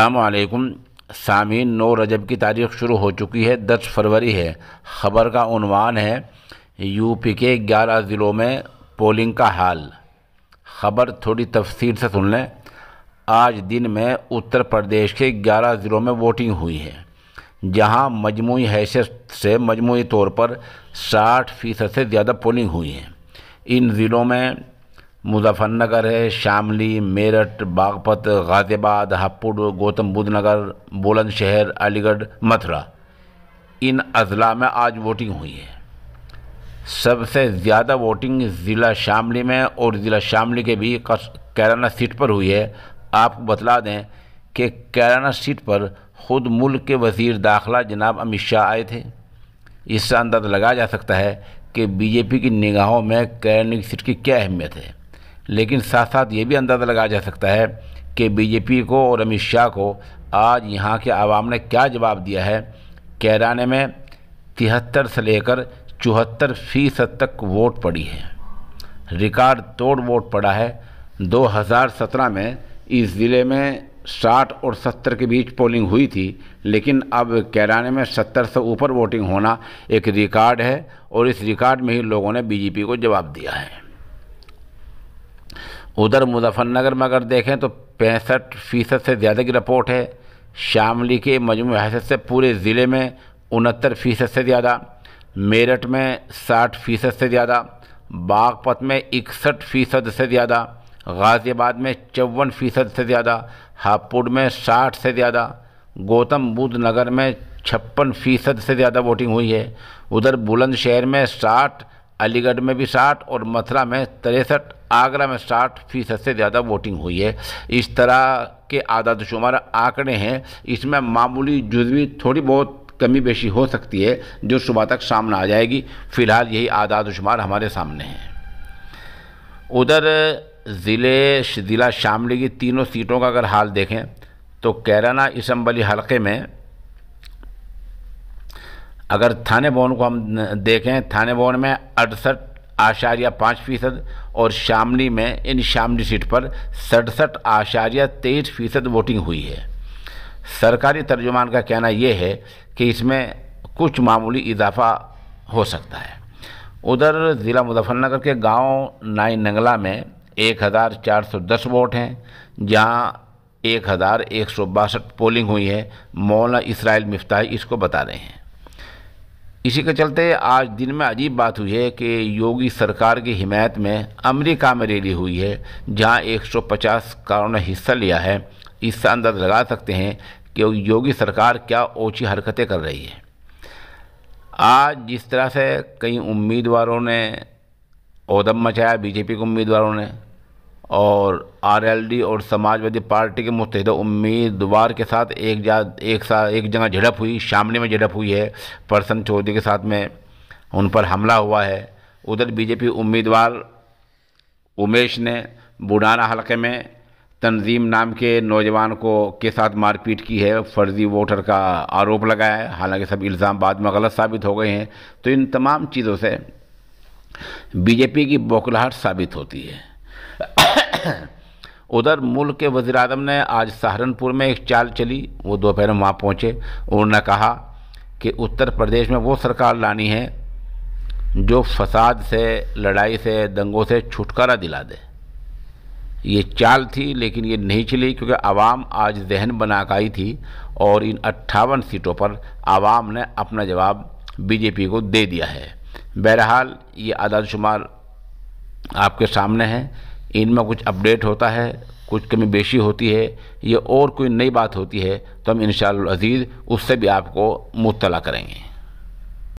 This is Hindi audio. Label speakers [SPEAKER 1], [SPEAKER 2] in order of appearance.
[SPEAKER 1] अल्लाम सामीन नौ रजब की तारीख शुरू हो चुकी है दस फरवरी है ख़बर का उनवान है यूपी के ग्यारह ज़िलों में पोलिंग का हाल ख़बर थोड़ी तफसीर से सुन लें आज दिन में उत्तर प्रदेश के ग्यारह ज़िलों में वोटिंग हुई है जहां मजमू हैसियत से मजमू तौर पर साठ फ़ीसद से ज़्यादा पोलिंग हुई है इन ज़िलों में मुजफ्फरनगर है शामली मेरठ बागपत गाज़ियाबाद हापुड़ गौतम बुद्ध नगर बुलंदशहर अलीगढ़ मथुरा इन अजला में आज वोटिंग हुई है सबसे ज़्यादा वोटिंग ज़िला शामली में और ज़िला शामली के भी कैराना सीट पर हुई है आपको बतला दें कि कैराना सीट पर ख़ुद मुल्क के वजीर दाखिला जनाब अमित शाह आए थे इससे अंदाज़ा लगाया जा सकता है कि बीजेपी की निगाहों में कैराना सीट की क्या अहमियत है लेकिन साथ साथ ये भी अंदाज़ा लगाया जा सकता है कि बीजेपी को और अमित शाह को आज यहाँ के आवाम ने क्या जवाब दिया है कैराने में तिहत्तर से लेकर चौहत्तर फीसद तक वोट पड़ी है रिकॉर्ड तोड़ वोट पड़ा है 2017 में इस ज़िले में 60 और 70 के बीच पोलिंग हुई थी लेकिन अब कैराने में 70 से ऊपर वोटिंग होना एक रिकॉर्ड है और इस रिकॉर्ड में ही लोगों ने बीजेपी को जवाब दिया है उधर मुजफ्फरनगर में अगर देखें तो पैंसठ फ़ीसद से ज़्यादा की रिपोर्ट है शामली के मजमू हैसियत से पूरे ज़िले में उनहत्तर फ़ीसद से ज़्यादा मेरठ में साठ फ़ीसद से ज़्यादा बागपत में इकसठ फ़ीसद से ज़्यादा गाज़ियाबाद में चौवन फ़ीसद से ज़्यादा हापुड़ में साठ से ज़्यादा गौतम बुद्ध नगर में छप्पन फ़ीसद से ज़्यादा वोटिंग हुई है उधर बुलंदशहर में साठ अलीगढ़ में भी साठ और मथुरा में तिरसठ आगरा में साठ फीसद से ज़्यादा वोटिंग हुई है इस तरह के आदाद शुमार आंकड़े हैं इसमें मामूली जुजवी थोड़ी बहुत कमी बेशी हो सकती है जो सुबह तक सामने आ जाएगी फिलहाल यही आदाद शुमार हमारे सामने हैं उधर ज़िले ज़िला शामली की तीनों सीटों का अगर हाल देखें तो कैराना इसम्बली हलके में अगर थाने भवन को हम देखें थाने भवन में अड़सठ आशार्य पाँच फीसद और शामली में इन शामली सीट पर सड़सठ आशार्य तेईस फीसद वोटिंग हुई है सरकारी तर्जुमान का कहना यह है कि इसमें कुछ मामूली इजाफा हो सकता है उधर ज़िला मुजफ्फरनगर के गांव नाई नंगला में 1410 वोट हैं जहां एक हज़ार एक सौ बासठ पोलिंग हुई है मौलाना इसराइल मिफ्ताही इसको बता रहे हैं इसी के चलते आज दिन में अजीब बात हुई है कि योगी सरकार की हिमायत में अमेरिका में रैली हुई है जहां 150 कारों ने हिस्सा लिया है इससे अंदाज लगा सकते हैं कि योगी सरकार क्या ओछी हरकतें कर रही है आज जिस तरह से कई उम्मीदवारों ने औदम मचाया बीजेपी के उम्मीदवारों ने और आरएलडी और समाजवादी पार्टी के मुतहद उम्मीदवार के साथ एक जा एक साथ एक जगह झड़प हुई शामली में झड़प हुई है परसन चौधरी के साथ में उन पर हमला हुआ है उधर बीजेपी उम्मीदवार उमेश ने बुडाना हलके में तंजीम नाम के नौजवान को के साथ मारपीट की है फर्जी वोटर का आरोप लगाया है हालांकि सब इल्ज़ाम बाद में गलत साबित हो गए हैं तो इन तमाम चीज़ों से बीजेपी की बौखलाहट साबित होती है उधर मुल्क के वजीर अजम ने आज सहारनपुर में एक चाल चली वो दोपहर में वहाँ पहुँचे उन्होंने कहा कि उत्तर प्रदेश में वो सरकार लानी है जो फसाद से लड़ाई से दंगों से छुटकारा दिला दे ये चाल थी लेकिन ये नहीं चली क्योंकि आवाम आज जहन बना आई थी और इन अट्ठावन सीटों पर आवाम ने अपना जवाब बीजेपी को दे दिया है बहरहाल ये आदाद शुमार आपके सामने है इनमें कुछ अपडेट होता है कुछ कमी बेशी होती है या और कोई नई बात होती है तो हम इन अजीज़ उससे भी आपको मुतला करेंगे